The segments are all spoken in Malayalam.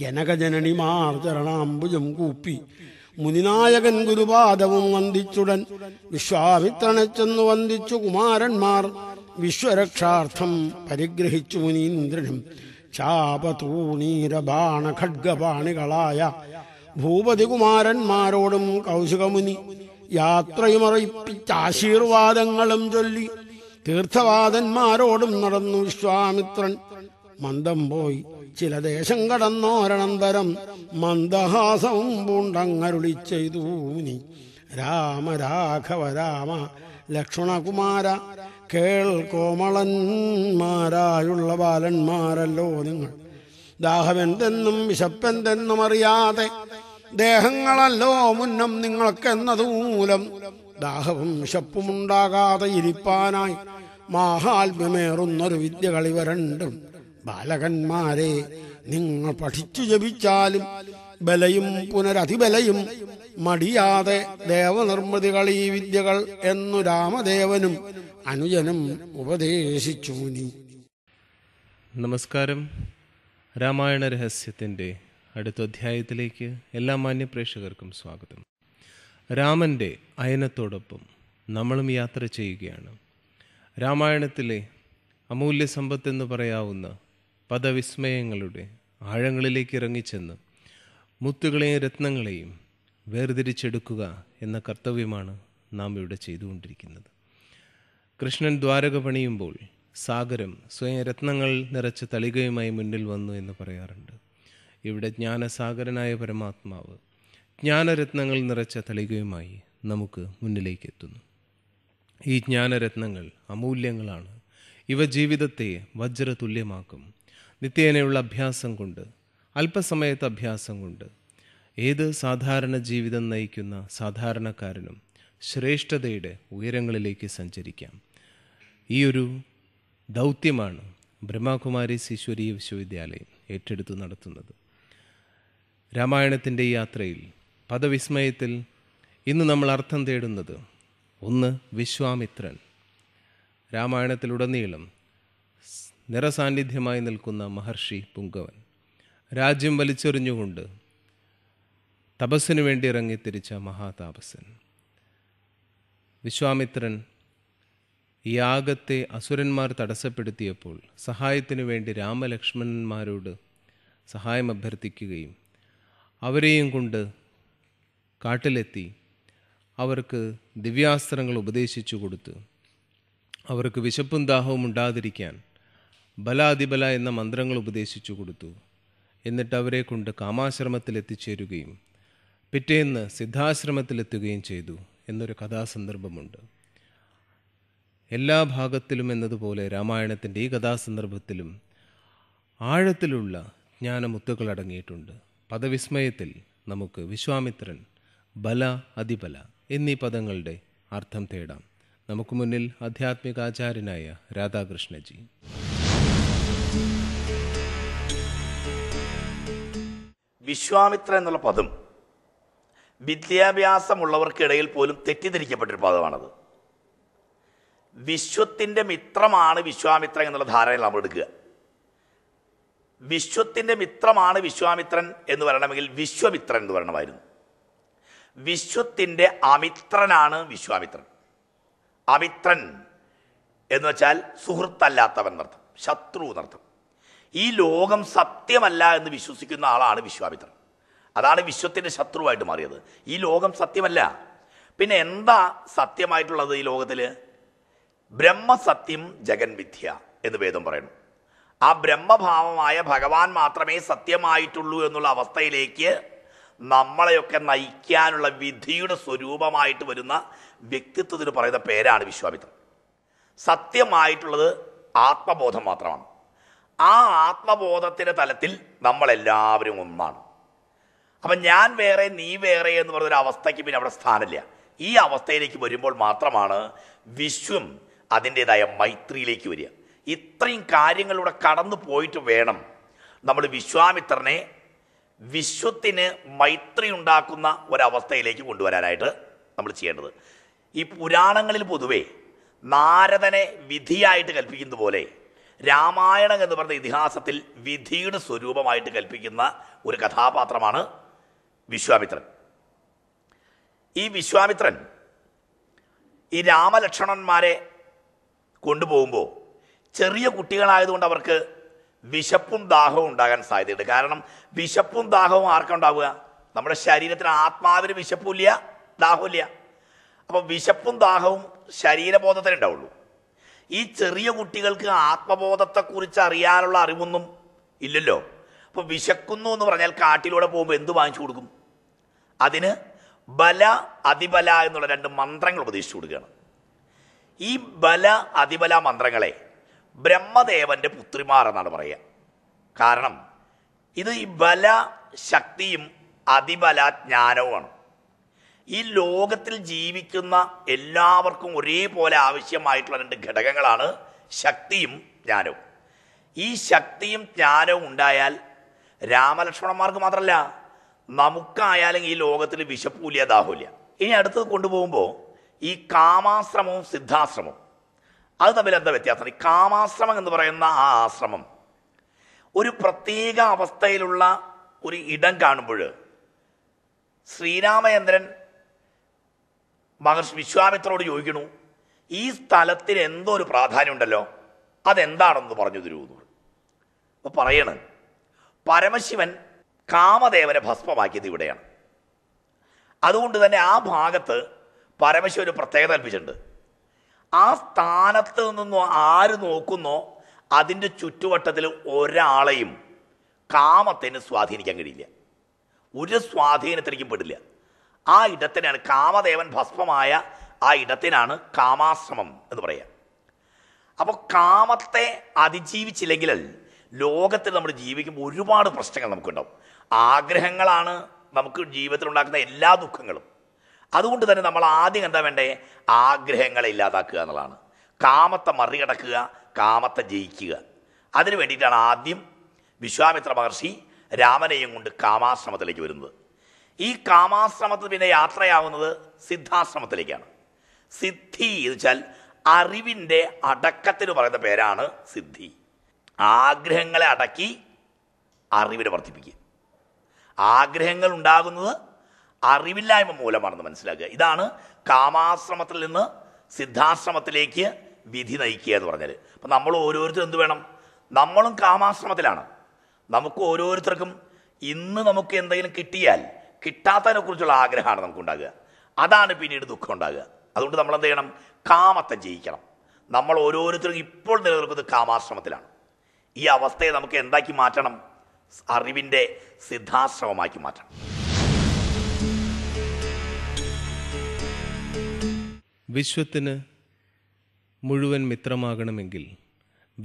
ജനകജനനിമാർ ചരണാംബുജം കൂപ്പി മുനിനായകൻ ഗുരുപാദവും വന്ദിച്ചുടൻ വിശ്വാമിത്രനെ ചെന്നു വന്ദിച്ചു കുമാരന്മാർ വിശ്വരക്ഷാർത്ഥം പരിഗ്രഹിച്ചു മുനീന്ദ്രനും ശാപതൂണീരബാണ ഖഡ്ഗപാണികളായ ഭൂപതികുമാരന്മാരോടും കൗശികമുനി യാത്രയുമറിയിപ്പിച്ചാശീർവാദങ്ങളും ചൊല്ലി തീർത്ഥവാദന്മാരോടും നടന്നു വിശ്വാമിത്രൻ മന്ദം പോയി ചില ദേശം കടന്നോരണന്തരം മന്ദഹാസവും പൂണ്ടങ്ങരുളി ചെയ്തു രാമ രാഘവ രാമ ലക്ഷ്മണകുമാര കേൾ കോമളന്മാരായുള്ള ബാലന്മാരല്ലോ നിങ്ങൾ ദാഹമെന്തെന്നും വിശപ്പെന്തെന്നും അറിയാതെ ദേഹങ്ങളല്ലോ മുന്നം നിങ്ങൾക്കെന്നതുമൂലം ദാഹവും വിശപ്പുമുണ്ടാകാതെ ഇരിപ്പാനായി മാഹാത്മ്യമേറുന്നൊരു വിദ്യ വിദ്യകളിവ രണ്ടും ബാലകന്മാരെ നിങ്ങൾ പഠിച്ചു ജപിച്ചാലും ബലയും പുനരതിബലയും മടിയാതെ ദേവനിർമ്മിതികൾ ഈ വിദ്യകൾ എന്നു രാമദേവനും അനുജനം ഉപദേശിച്ചു നീ നമസ്കാരം രാമായണ രഹസ്യത്തിൻ്റെ അടുത്ത അധ്യായത്തിലേക്ക് എല്ലാ മാന്യപ്രേക്ഷകർക്കും സ്വാഗതം രാമൻ്റെ അയനത്തോടൊപ്പം നമ്മളും യാത്ര ചെയ്യുകയാണ് രാമായണത്തിലെ അമൂല്യ സമ്പത്തെന്ന് പറയാവുന്ന പദവിസ്മയങ്ങളുടെ ആഴങ്ങളിലേക്ക് ഇറങ്ങിച്ചെന്ന് മുത്തുകളെയും രത്നങ്ങളെയും വേർതിരിച്ചെടുക്കുക എന്ന കർത്തവ്യമാണ് നാം ഇവിടെ ചെയ്തുകൊണ്ടിരിക്കുന്നത് കൃഷ്ണൻ ദ്വാരക പണിയുമ്പോൾ സാഗരം സ്വയം രത്നങ്ങൾ നിറച്ച തളികയുമായി മുന്നിൽ വന്നു എന്ന് പറയാറുണ്ട് ഇവിടെ ജ്ഞാനസാഗരനായ പരമാത്മാവ് ജ്ഞാനരത്നങ്ങൾ നിറച്ച തളികയുമായി നമുക്ക് മുന്നിലേക്ക് എത്തുന്നു ഈ ജ്ഞാനരത്നങ്ങൾ അമൂല്യങ്ങളാണ് ഇവ ജീവിതത്തെ വജ്രതുല്യമാക്കും നിത്യേനയുള്ള അഭ്യാസം കൊണ്ട് അല്പസമയത്തെ അഭ്യാസം കൊണ്ട് ഏത് സാധാരണ ജീവിതം നയിക്കുന്ന സാധാരണക്കാരനും ശ്രേഷ്ഠതയുടെ ഉയരങ്ങളിലേക്ക് സഞ്ചരിക്കാം ഈ ഒരു ദൗത്യമാണ് ബ്രഹ്മകുമാരി ശിശ്വരി വിശ്വവിദ്യാലയം ഏറ്റെടുത്ത് നടത്തുന്നത് രാമായണത്തിൻ്റെ ഈ യാത്രയിൽ പദവിസ്മയത്തിൽ ഇന്ന് നമ്മൾ അർത്ഥം തേടുന്നത് ഒന്ന് വിശ്വാമിത്രൻ രാമായണത്തിലുടനീളം നിറസാന്നിധ്യമായി നിൽക്കുന്ന മഹർഷി പുങ്കവൻ രാജ്യം വലിച്ചെറിഞ്ഞുകൊണ്ട് തപസ്സിനു വേണ്ടി ഇറങ്ങിത്തിരിച്ച മഹാതാപസൻ വിശ്വാമിത്രൻ യാഗത്തെ അസുരന്മാർ തടസ്സപ്പെടുത്തിയപ്പോൾ സഹായത്തിനു വേണ്ടി രാമലക്ഷ്മണന്മാരോട് സഹായം അഭ്യർത്ഥിക്കുകയും അവരെയും കൊണ്ട് കാട്ടിലെത്തി അവർക്ക് ദിവ്യാസ്ത്രങ്ങൾ ഉപദേശിച്ചു കൊടുത്തു അവർക്ക് വിശപ്പും ദാഹവും ഉണ്ടാതിരിക്കാൻ ബലാതിബല എന്ന മന്ത്രങ്ങൾ ഉപദേശിച്ചു കൊടുത്തു എന്നിട്ട് അവരെ കൊണ്ട് കാമാശ്രമത്തിൽ എത്തിച്ചേരുകയും പിറ്റേന്ന് സിദ്ധാശ്രമത്തിലെത്തുകയും ചെയ്തു എന്നൊരു കഥാസന്ദർഭമുണ്ട് എല്ലാ ഭാഗത്തിലും എന്നതുപോലെ രാമായണത്തിൻ്റെ ഈ കഥാസന്ദർഭത്തിലും ആഴത്തിലുള്ള ജ്ഞാനമുത്തുകൾ അടങ്ങിയിട്ടുണ്ട് പദവിസ്മയത്തിൽ നമുക്ക് വിശ്വാമിത്രൻ ബല അതിബല എന്നീ പദങ്ങളുടെ അർത്ഥം തേടാം നമുക്ക് മുന്നിൽ ആധ്യാത്മികാചാര്യനായ രാധാകൃഷ്ണജി വിശ്വാമിത്ര എന്നുള്ള പദം വിദ്യാഭ്യാസമുള്ളവർക്കിടയിൽ പോലും തെറ്റിദ്ധരിക്കപ്പെട്ടൊരു പദമാണത് വിശ്വത്തിൻ്റെ മിത്രമാണ് വിശ്വാമിത്രൻ എന്നുള്ള ധാരണയിൽ നമ്മൾ എടുക്കുക വിശ്വത്തിൻ്റെ മിത്രമാണ് വിശ്വാമിത്രൻ എന്ന് പറയണമെങ്കിൽ വിശ്വമിത്രൻ എന്ന് പറയണമായിരുന്നു വിശ്വത്തിൻ്റെ അമിത്രനാണ് വിശ്വാമിത്രൻ അമിത്രൻ എന്ന് വെച്ചാൽ സുഹൃത്തല്ലാത്തവൻ എന്നർത്ഥം ശത്രു എന്നർത്ഥം ഈ ലോകം സത്യമല്ല എന്ന് വിശ്വസിക്കുന്ന ആളാണ് വിശ്വാമിത്രൻ അതാണ് വിശ്വത്തിൻ്റെ ശത്രുവായിട്ട് മാറിയത് ഈ ലോകം സത്യമല്ല പിന്നെ എന്താ സത്യമായിട്ടുള്ളത് ഈ ലോകത്തിൽ ബ്രഹ്മസത്യം വിദ്യ എന്ന് വേദം പറയുന്നു ആ ബ്രഹ്മഭാവമായ ഭഗവാൻ മാത്രമേ സത്യമായിട്ടുള്ളൂ എന്നുള്ള അവസ്ഥയിലേക്ക് നമ്മളെയൊക്കെ നയിക്കാനുള്ള വിധിയുടെ സ്വരൂപമായിട്ട് വരുന്ന വ്യക്തിത്വത്തിന് പറയുന്ന പേരാണ് വിശ്വാമിത്രം സത്യമായിട്ടുള്ളത് ആത്മബോധം മാത്രമാണ് ആ ആത്മബോധത്തിൻ്റെ തലത്തിൽ നമ്മളെല്ലാവരും ഒന്നാണ് അപ്പം ഞാൻ വേറെ നീ വേറെ എന്ന് പറഞ്ഞൊരു അവസ്ഥയ്ക്ക് പിന്നെ അവിടെ സ്ഥാനമില്ല ഈ അവസ്ഥയിലേക്ക് വരുമ്പോൾ മാത്രമാണ് വിശ്വം അതിൻ്റെതായ മൈത്രിയിലേക്ക് വരിക ഇത്രയും കാര്യങ്ങളിലൂടെ കടന്നു പോയിട്ട് വേണം നമ്മൾ വിശ്വാമിത്രനെ വിശ്വത്തിന് മൈത്രി ഉണ്ടാക്കുന്ന ഒരവസ്ഥയിലേക്ക് കൊണ്ടുവരാനായിട്ട് നമ്മൾ ചെയ്യേണ്ടത് ഈ പുരാണങ്ങളിൽ പൊതുവെ നാരദനെ വിധിയായിട്ട് കൽപ്പിക്കുന്ന പോലെ രാമായണം എന്ന് പറഞ്ഞ ഇതിഹാസത്തിൽ വിധിയുടെ സ്വരൂപമായിട്ട് കൽപ്പിക്കുന്ന ഒരു കഥാപാത്രമാണ് വിശ്വാമിത്രൻ ഈ വിശ്വാമിത്രൻ ഈ രാമലക്ഷ്മണന്മാരെ കൊണ്ടുപോകുമ്പോൾ ചെറിയ കുട്ടികളായതുകൊണ്ട് അവർക്ക് വിശപ്പും ദാഹവും ഉണ്ടാകാൻ സാധ്യതയുണ്ട് കാരണം വിശപ്പും ദാഹവും ആർക്കുണ്ടാവുക നമ്മുടെ ശരീരത്തിന് ആത്മാവിന് ദാഹവും ഇല്ല അപ്പോൾ വിശപ്പും ദാഹവും ശരീരബോധത്തിന് ഉണ്ടാവുള്ളൂ ഈ ചെറിയ കുട്ടികൾക്ക് ആത്മബോധത്തെക്കുറിച്ച് അറിയാനുള്ള അറിവൊന്നും ഇല്ലല്ലോ അപ്പോൾ വിശക്കുന്നു എന്ന് പറഞ്ഞാൽ കാട്ടിലൂടെ പോകുമ്പോൾ എന്ത് വാങ്ങിച്ചു കൊടുക്കും അതിന് ബല അതിബല എന്നുള്ള രണ്ട് മന്ത്രങ്ങൾ ഉപദേശിച്ചു കൊടുക്കുകയാണ് ഈ ബല അതിബല മന്ത്രങ്ങളെ ബ്രഹ്മദേവൻ്റെ പുത്രിമാർ എന്നാണ് പറയുക കാരണം ഇത് ഈ ബല ശക്തിയും അതിബല ജ്ഞാനവുമാണ് ഈ ലോകത്തിൽ ജീവിക്കുന്ന എല്ലാവർക്കും ഒരേപോലെ ആവശ്യമായിട്ടുള്ള രണ്ട് ഘടകങ്ങളാണ് ശക്തിയും ജ്ഞാനവും ഈ ശക്തിയും ജ്ഞാനവും ഉണ്ടായാൽ രാമലക്ഷ്മണന്മാർക്ക് മാത്രമല്ല നമുക്കായാലും ഈ ലോകത്തിൽ വിശപ്പൂല്യ ദാഹൂല്യ ഇനി അടുത്തത് കൊണ്ടുപോകുമ്പോൾ ഈ കാമാശ്രമവും സിദ്ധാശ്രമവും അത് തമ്മിൽ എന്താ വ്യത്യാസം ഈ കാമാശ്രമം എന്ന് പറയുന്ന ആ ആശ്രമം ഒരു പ്രത്യേക അവസ്ഥയിലുള്ള ഒരു ഇടം കാണുമ്പോൾ ശ്രീരാമചന്ദ്രൻ മഹർഷി വിശ്വാമിത്രോട് ചോദിക്കണു ഈ സ്ഥലത്തിന് എന്തോ ഒരു പ്രാധാന്യം ഉണ്ടല്ലോ അതെന്താണെന്ന് പറഞ്ഞു തരൂ എന്ന് അപ്പോൾ പറയണ് പരമശിവൻ കാമദേവനെ ഭസ്മമാക്കിയത് ഇവിടെയാണ് അതുകൊണ്ട് തന്നെ ആ ഭാഗത്ത് പരമശിവ ഒരു പ്രത്യേകത കൽപ്പിച്ചിട്ടുണ്ട് ആ സ്ഥാനത്ത് നിന്നോ ആര് നോക്കുന്നോ അതിൻ്റെ ചുറ്റുവട്ടത്തിൽ ഒരാളെയും കാമത്തിന് സ്വാധീനിക്കാൻ കഴിയില്ല ഒരു സ്വാധീനത്തിലേക്കും പെടില്ല ആ ഇടത്തിനാണ് കാമദേവൻ ഭസ്മമായ ആ ഇടത്തിനാണ് കാമാശ്രമം എന്ന് പറയുക അപ്പോൾ കാമത്തെ അതിജീവിച്ചില്ലെങ്കിൽ ലോകത്തിൽ നമ്മൾ ജീവിക്കുമ്പോൾ ഒരുപാട് പ്രശ്നങ്ങൾ നമുക്കുണ്ടാവും ആഗ്രഹങ്ങളാണ് നമുക്ക് ജീവിതത്തിൽ ഉണ്ടാക്കുന്ന എല്ലാ ദുഃഖങ്ങളും അതുകൊണ്ട് തന്നെ നമ്മൾ ആദ്യം എന്താ വേണ്ടേ ആഗ്രഹങ്ങളെ ഇല്ലാതാക്കുക എന്നുള്ളതാണ് കാമത്തെ മറികടക്കുക കാമത്തെ ജയിക്കുക അതിനു വേണ്ടിയിട്ടാണ് ആദ്യം വിശ്വാമിത്ര മഹർഷി രാമനെയും കൊണ്ട് കാമാശ്രമത്തിലേക്ക് വരുന്നത് ഈ കാമാശ്രമത്തിൽ പിന്നെ യാത്രയാവുന്നത് സിദ്ധാശ്രമത്തിലേക്കാണ് സിദ്ധി എന്ന് വെച്ചാൽ അറിവിൻ്റെ അടക്കത്തിന് പറയുന്ന പേരാണ് സിദ്ധി ആഗ്രഹങ്ങളെ അടക്കി അറിവിനെ വർദ്ധിപ്പിക്കുക ആഗ്രഹങ്ങൾ ഉണ്ടാകുന്നത് അറിവില്ലായ്മ മൂലമാണെന്ന് മനസ്സിലാക്കുക ഇതാണ് കാമാശ്രമത്തിൽ നിന്ന് സിദ്ധാശ്രമത്തിലേക്ക് വിധി നയിക്കുക എന്ന് പറഞ്ഞാൽ അപ്പം നമ്മൾ ഓരോരുത്തരും എന്ത് വേണം നമ്മളും കാമാശ്രമത്തിലാണ് നമുക്ക് ഓരോരുത്തർക്കും ഇന്ന് നമുക്ക് എന്തെങ്കിലും കിട്ടിയാൽ കിട്ടാത്തതിനെക്കുറിച്ചുള്ള ആഗ്രഹമാണ് നമുക്കുണ്ടാകുക അതാണ് പിന്നീട് ദുഃഖം ഉണ്ടാകുക അതുകൊണ്ട് നമ്മൾ എന്ത് ചെയ്യണം കാമത്തെ ജയിക്കണം നമ്മൾ ഓരോരുത്തരും ഇപ്പോൾ നിലനിൽക്കുന്നത് കാമാശ്രമത്തിലാണ് ഈ അവസ്ഥയെ നമുക്ക് എന്താക്കി മാറ്റണം അറിവിൻ്റെ സിദ്ധാശ്രമമാക്കി മാറ്റണം വിശ്വത്തിന് മുഴുവൻ മിത്രമാകണമെങ്കിൽ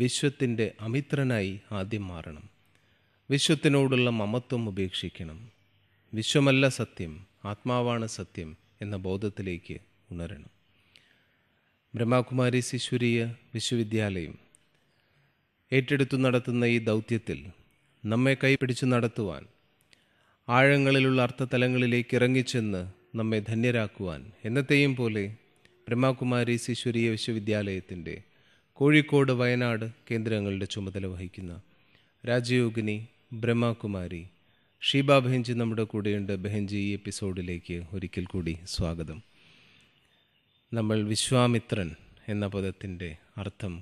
വിശ്വത്തിൻ്റെ അമിത്രനായി ആദ്യം മാറണം വിശ്വത്തിനോടുള്ള മമത്വം ഉപേക്ഷിക്കണം വിശ്വമല്ല സത്യം ആത്മാവാണ് സത്യം എന്ന ബോധത്തിലേക്ക് ഉണരണം ബ്രഹ്മകുമാരി ശിശുരീയ വിശ്വവിദ്യാലയം ഏറ്റെടുത്തു നടത്തുന്ന ഈ ദൗത്യത്തിൽ നമ്മെ കൈപിടിച്ചു നടത്തുവാൻ ആഴങ്ങളിലുള്ള അർത്ഥതലങ്ങളിലേക്ക് ഇറങ്ങിച്ചെന്ന് നമ്മെ ധന്യരാക്കുവാൻ എന്നത്തെയും പോലെ ബ്രഹ്മകുമാരി ഈശ്വരീയ വിശ്വവിദ്യാലയത്തിൻ്റെ കോഴിക്കോട് വയനാട് കേന്ദ്രങ്ങളുടെ ചുമതല വഹിക്കുന്ന രാജയോഗിനി ബ്രഹ്മകുമാരി ഷീബ ബെഹൻജി നമ്മുടെ കൂടെയുണ്ട് ബെഹൻജി ഈ എപ്പിസോഡിലേക്ക് ഒരിക്കൽ കൂടി സ്വാഗതം നമ്മൾ വിശ്വാമിത്രൻ എന്ന പദത്തിൻ്റെ അർത്ഥം